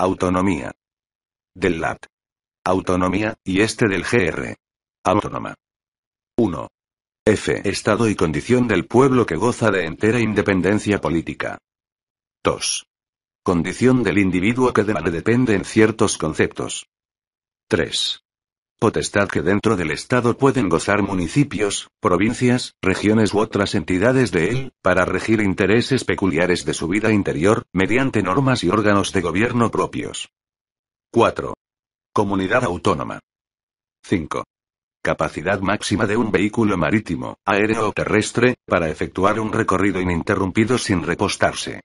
Autonomía. Del LAT. Autonomía, y este del GR. Autónoma. 1. F. Estado y condición del pueblo que goza de entera independencia política. 2. Condición del individuo que de depende en ciertos conceptos. 3 potestad que dentro del Estado pueden gozar municipios, provincias, regiones u otras entidades de él, para regir intereses peculiares de su vida interior, mediante normas y órganos de gobierno propios. 4. Comunidad autónoma. 5. Capacidad máxima de un vehículo marítimo, aéreo o terrestre, para efectuar un recorrido ininterrumpido sin repostarse.